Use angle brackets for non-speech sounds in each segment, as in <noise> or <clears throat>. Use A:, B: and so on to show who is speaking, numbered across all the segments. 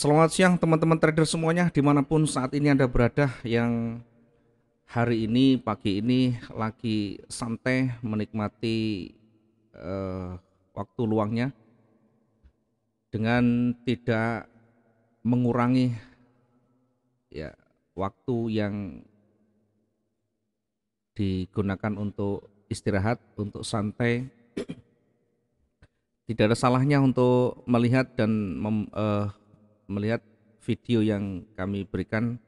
A: Selamat siang teman-teman trader semuanya dimanapun saat ini Anda berada yang hari ini pagi ini lagi santai menikmati uh, waktu luangnya dengan tidak mengurangi ya waktu yang digunakan untuk istirahat, untuk santai. <clears throat> Tidak ada salahnya untuk melihat dan mem, uh, melihat video yang kami berikan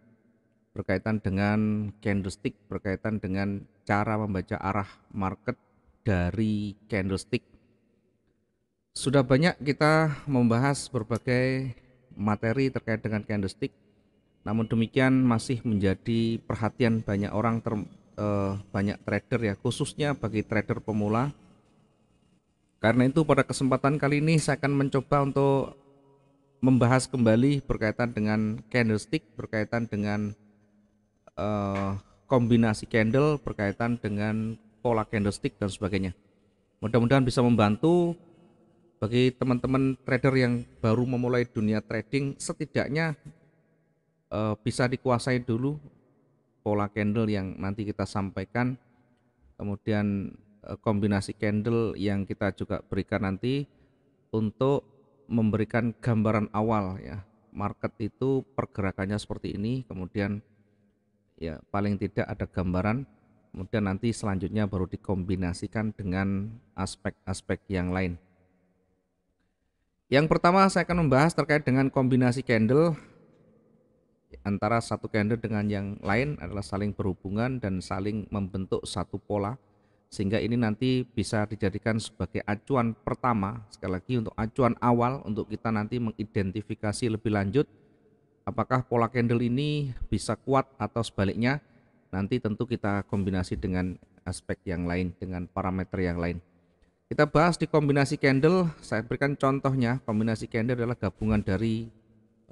A: berkaitan dengan candlestick, berkaitan dengan cara membaca arah market dari candlestick. Sudah banyak kita membahas berbagai materi terkait dengan candlestick, namun demikian masih menjadi perhatian banyak orang, ter, eh, banyak trader ya, khususnya bagi trader pemula. Karena itu pada kesempatan kali ini saya akan mencoba untuk membahas kembali berkaitan dengan candlestick, berkaitan dengan uh, kombinasi candle, berkaitan dengan pola candlestick dan sebagainya. Mudah-mudahan bisa membantu bagi teman-teman trader yang baru memulai dunia trading, setidaknya uh, bisa dikuasai dulu pola candle yang nanti kita sampaikan, kemudian uh, kombinasi candle yang kita juga berikan nanti untuk memberikan gambaran awal ya market itu pergerakannya seperti ini kemudian ya paling tidak ada gambaran kemudian nanti selanjutnya baru dikombinasikan dengan aspek-aspek yang lain yang pertama saya akan membahas terkait dengan kombinasi candle antara satu candle dengan yang lain adalah saling berhubungan dan saling membentuk satu pola sehingga ini nanti bisa dijadikan sebagai acuan pertama sekali lagi untuk acuan awal untuk kita nanti mengidentifikasi lebih lanjut apakah pola candle ini bisa kuat atau sebaliknya nanti tentu kita kombinasi dengan aspek yang lain dengan parameter yang lain kita bahas di kombinasi candle saya berikan contohnya kombinasi candle adalah gabungan dari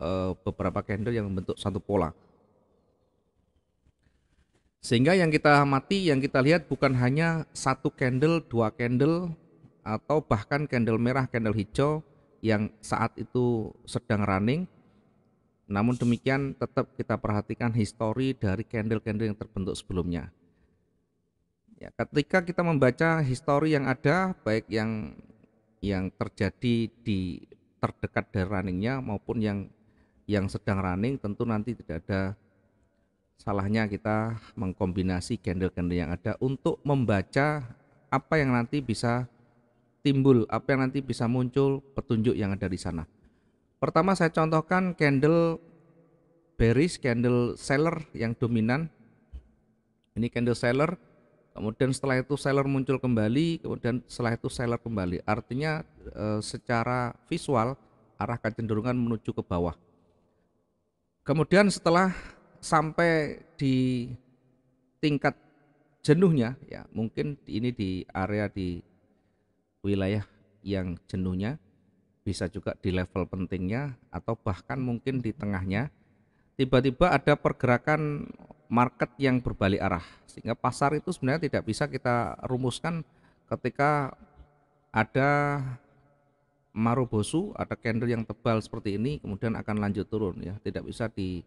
A: eh, beberapa candle yang membentuk satu pola sehingga yang kita amati, yang kita lihat bukan hanya satu candle, dua candle, atau bahkan candle merah, candle hijau yang saat itu sedang running. Namun demikian tetap kita perhatikan histori dari candle-candle yang terbentuk sebelumnya. Ya, ketika kita membaca histori yang ada, baik yang yang terjadi di terdekat dari runningnya maupun yang yang sedang running tentu nanti tidak ada salahnya kita mengkombinasi candle-candle yang ada untuk membaca apa yang nanti bisa timbul, apa yang nanti bisa muncul petunjuk yang ada di sana. Pertama saya contohkan candle bearish, candle seller yang dominan. Ini candle seller, kemudian setelah itu seller muncul kembali, kemudian setelah itu seller kembali. Artinya e, secara visual arah kecenderungan menuju ke bawah. Kemudian setelah sampai di tingkat jenuhnya ya mungkin ini di area di wilayah yang jenuhnya bisa juga di level pentingnya atau bahkan mungkin di tengahnya tiba-tiba ada pergerakan market yang berbalik arah sehingga pasar itu sebenarnya tidak bisa kita rumuskan ketika ada marubosu ada candle yang tebal seperti ini kemudian akan lanjut turun ya tidak bisa di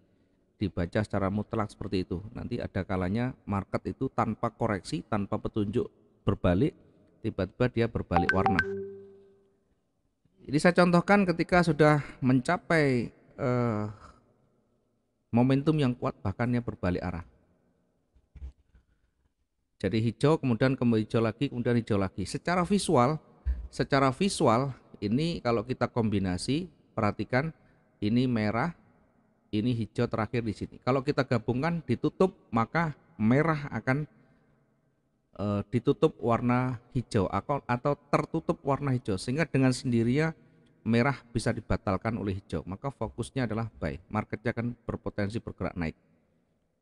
A: dibaca secara mutlak seperti itu. Nanti ada kalanya market itu tanpa koreksi, tanpa petunjuk berbalik, tiba-tiba dia berbalik warna. Ini saya contohkan ketika sudah mencapai eh, momentum yang kuat bahkannya berbalik arah. Jadi hijau kemudian kembali hijau lagi kemudian hijau lagi. Secara visual, secara visual ini kalau kita kombinasi perhatikan ini merah ini hijau terakhir di sini. Kalau kita gabungkan ditutup maka merah akan e, ditutup warna hijau atau, atau tertutup warna hijau sehingga dengan sendirinya merah bisa dibatalkan oleh hijau. Maka fokusnya adalah buy. Marketnya akan berpotensi bergerak naik.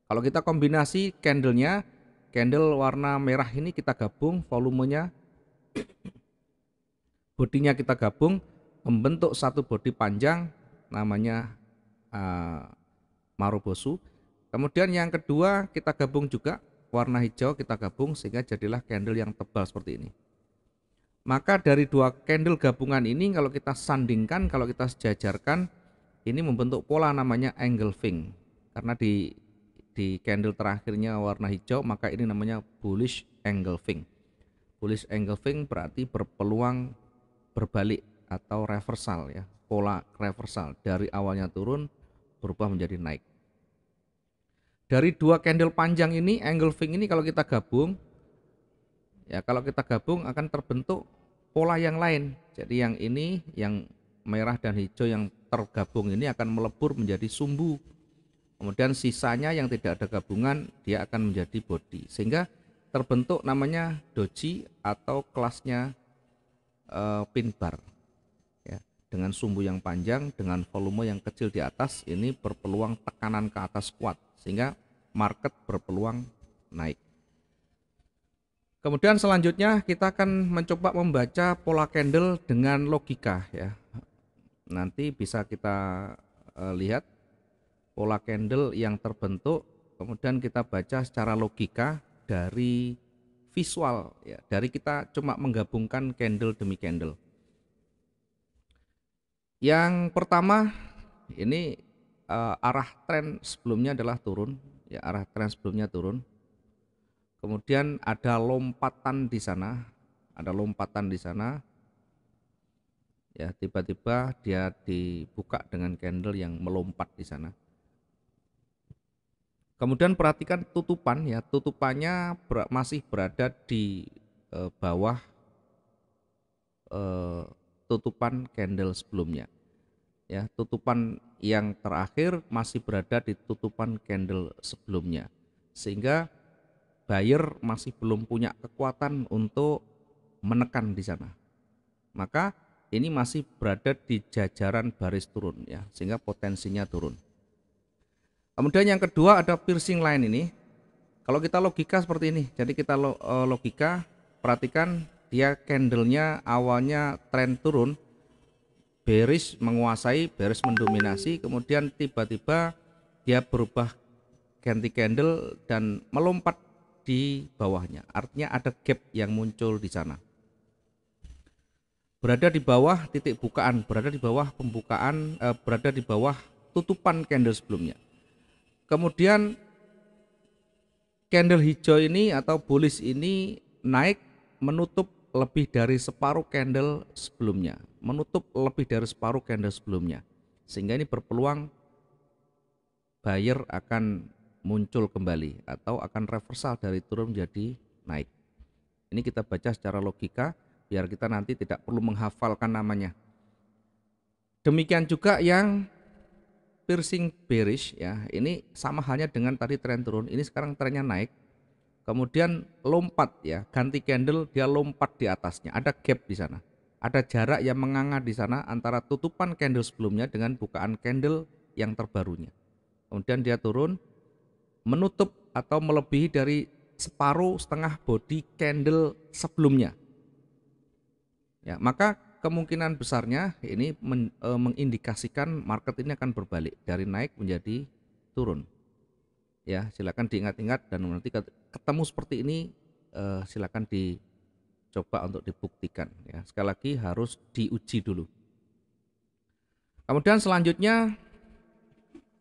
A: Kalau kita kombinasi candlenya, candle warna merah ini kita gabung volumenya, bodinya kita gabung membentuk satu body panjang namanya uh, marubosu. Kemudian yang kedua kita gabung juga warna hijau kita gabung sehingga jadilah candle yang tebal seperti ini. Maka dari dua candle gabungan ini kalau kita sandingkan, kalau kita sejajarkan ini membentuk pola namanya angle fing. Karena di di candle terakhirnya warna hijau maka ini namanya bullish angle fing. Bullish angle fing berarti berpeluang berbalik atau reversal ya, pola reversal dari awalnya turun berubah menjadi naik. Dari dua candle panjang ini, angle fing ini kalau kita gabung, ya kalau kita gabung akan terbentuk pola yang lain. Jadi yang ini, yang merah dan hijau yang tergabung ini akan melebur menjadi sumbu. Kemudian sisanya yang tidak ada gabungan, dia akan menjadi body. Sehingga terbentuk namanya doji atau kelasnya uh, pin bar dengan sumbu yang panjang dengan volume yang kecil di atas ini berpeluang tekanan ke atas kuat sehingga market berpeluang naik. Kemudian selanjutnya kita akan mencoba membaca pola candle dengan logika ya. Nanti bisa kita e, lihat pola candle yang terbentuk kemudian kita baca secara logika dari visual ya. Dari kita cuma menggabungkan candle demi candle. Yang pertama ini uh, arah tren sebelumnya adalah turun, ya arah tren sebelumnya turun. Kemudian ada lompatan di sana, ada lompatan di sana. Ya, tiba-tiba dia dibuka dengan candle yang melompat di sana. Kemudian perhatikan tutupan ya, tutupannya ber masih berada di e, bawah tutupan candle sebelumnya. Ya, tutupan yang terakhir masih berada di tutupan candle sebelumnya. Sehingga buyer masih belum punya kekuatan untuk menekan di sana. Maka ini masih berada di jajaran baris turun ya, sehingga potensinya turun. Kemudian yang kedua ada piercing line ini. Kalau kita logika seperti ini, jadi kita eh, logika perhatikan dia candlenya awalnya tren turun bearish menguasai bearish mendominasi kemudian tiba-tiba dia berubah ganti candle dan melompat di bawahnya artinya ada gap yang muncul di sana berada di bawah titik bukaan berada di bawah pembukaan eh, berada di bawah tutupan candle sebelumnya kemudian candle hijau ini atau bullish ini naik menutup lebih dari separuh candle sebelumnya, menutup lebih dari separuh candle sebelumnya. Sehingga ini berpeluang buyer akan muncul kembali atau akan reversal dari turun menjadi naik. Ini kita baca secara logika biar kita nanti tidak perlu menghafalkan namanya. Demikian juga yang piercing bearish ya. Ini sama halnya dengan tadi tren turun. Ini sekarang trennya naik kemudian lompat ya, ganti candle dia lompat di atasnya. Ada gap di sana. Ada jarak yang menganga di sana antara tutupan candle sebelumnya dengan bukaan candle yang terbarunya. Kemudian dia turun menutup atau melebihi dari separuh setengah body candle sebelumnya. Ya, maka kemungkinan besarnya ini men, e, mengindikasikan market ini akan berbalik dari naik menjadi turun. Ya, silakan diingat-ingat dan nanti ketemu seperti ini uh, silakan dicoba untuk dibuktikan ya. Sekali lagi harus diuji dulu. Kemudian selanjutnya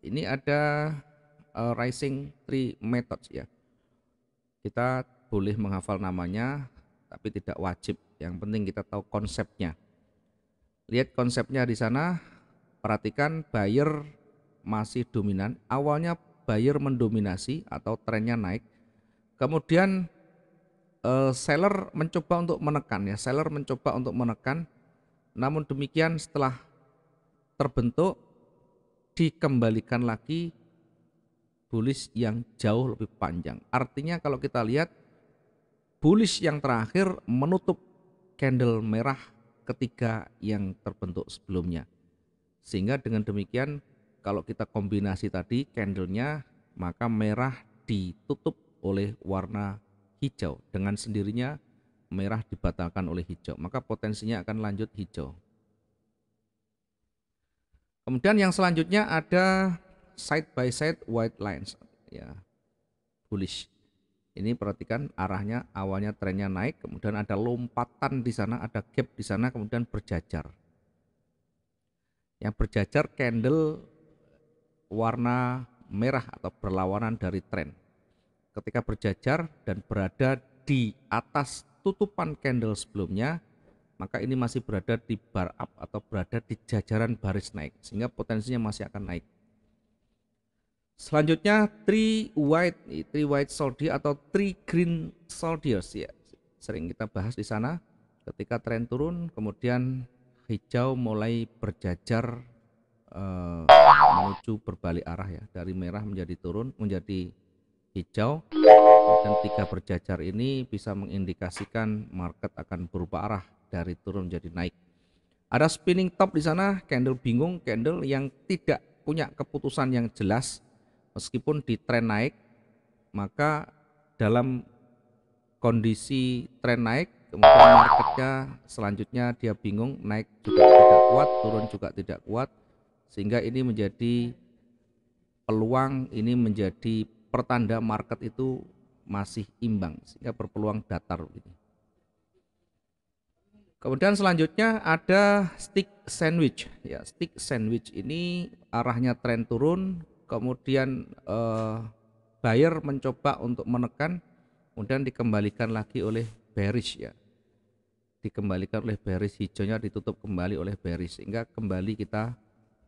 A: ini ada uh, Rising Tree Methods ya. Kita boleh menghafal namanya tapi tidak wajib. Yang penting kita tahu konsepnya. Lihat konsepnya di sana, perhatikan buyer masih dominan. Awalnya buyer mendominasi atau trennya naik, Kemudian uh, seller mencoba untuk menekan ya, seller mencoba untuk menekan. Namun demikian setelah terbentuk dikembalikan lagi bullish yang jauh lebih panjang. Artinya kalau kita lihat bullish yang terakhir menutup candle merah ketiga yang terbentuk sebelumnya. Sehingga dengan demikian kalau kita kombinasi tadi candlenya maka merah ditutup oleh warna hijau. Dengan sendirinya merah dibatalkan oleh hijau, maka potensinya akan lanjut hijau. Kemudian yang selanjutnya ada side by side white lines ya. Bullish. Ini perhatikan arahnya awalnya trennya naik, kemudian ada lompatan di sana, ada gap di sana, kemudian berjajar. Yang berjajar candle warna merah atau berlawanan dari tren ketika berjajar dan berada di atas tutupan candle sebelumnya maka ini masih berada di bar up atau berada di jajaran baris naik sehingga potensinya masih akan naik selanjutnya three white three white soldier atau three green soldiers ya sering kita bahas di sana ketika tren turun kemudian hijau mulai berjajar eh, menuju berbalik arah ya dari merah menjadi turun menjadi hijau dan tiga berjajar ini bisa mengindikasikan market akan berubah arah dari turun menjadi naik. Ada spinning top di sana, candle bingung, candle yang tidak punya keputusan yang jelas meskipun di tren naik, maka dalam kondisi tren naik kemudian marketnya selanjutnya dia bingung naik juga tidak kuat, turun juga tidak kuat sehingga ini menjadi peluang, ini menjadi pertanda market itu masih imbang sehingga berpeluang datar gitu. Kemudian selanjutnya ada stick sandwich. Ya, stick sandwich ini arahnya tren turun, kemudian eh, buyer mencoba untuk menekan, kemudian dikembalikan lagi oleh bearish ya. Dikembalikan oleh bearish hijaunya ditutup kembali oleh bearish sehingga kembali kita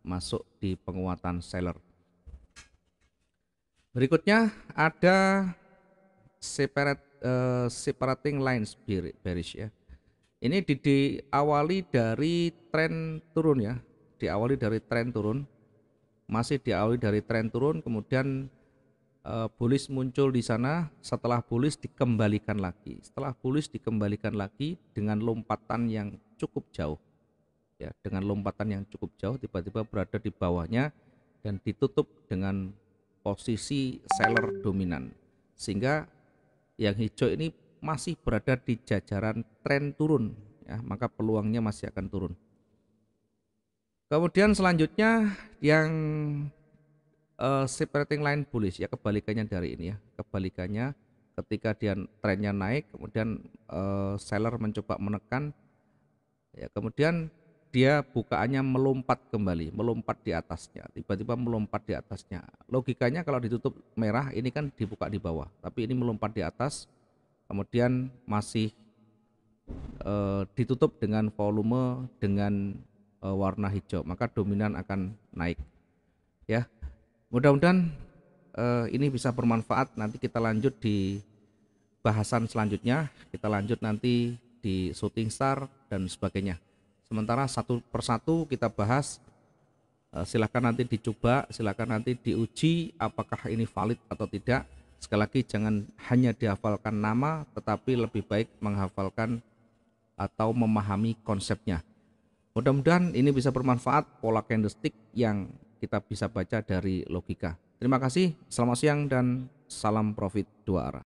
A: masuk di penguatan seller. Berikutnya ada separate, uh, separating lines bearish ya. Ini di, diawali dari tren turun ya, diawali dari tren turun, masih diawali dari tren turun, kemudian uh, bullish muncul di sana, setelah bullish dikembalikan lagi, setelah bullish dikembalikan lagi dengan lompatan yang cukup jauh, ya dengan lompatan yang cukup jauh, tiba-tiba berada di bawahnya dan ditutup dengan posisi seller dominan. Sehingga yang hijau ini masih berada di jajaran tren turun ya, maka peluangnya masih akan turun. Kemudian selanjutnya yang uh, eh, separating line bullish ya kebalikannya dari ini ya. Kebalikannya ketika dia trennya naik kemudian uh, seller mencoba menekan ya kemudian dia bukaannya melompat kembali, melompat di atasnya, tiba-tiba melompat di atasnya. Logikanya kalau ditutup merah ini kan dibuka di bawah, tapi ini melompat di atas, kemudian masih e, ditutup dengan volume dengan e, warna hijau, maka dominan akan naik. Ya, mudah-mudahan e, ini bisa bermanfaat. Nanti kita lanjut di bahasan selanjutnya, kita lanjut nanti di shooting star dan sebagainya. Sementara satu persatu kita bahas. Eh, silahkan nanti dicoba, silahkan nanti diuji apakah ini valid atau tidak. Sekali lagi jangan hanya dihafalkan nama, tetapi lebih baik menghafalkan atau memahami konsepnya. Mudah-mudahan ini bisa bermanfaat pola candlestick yang kita bisa baca dari logika. Terima kasih, selamat siang dan salam profit dua arah.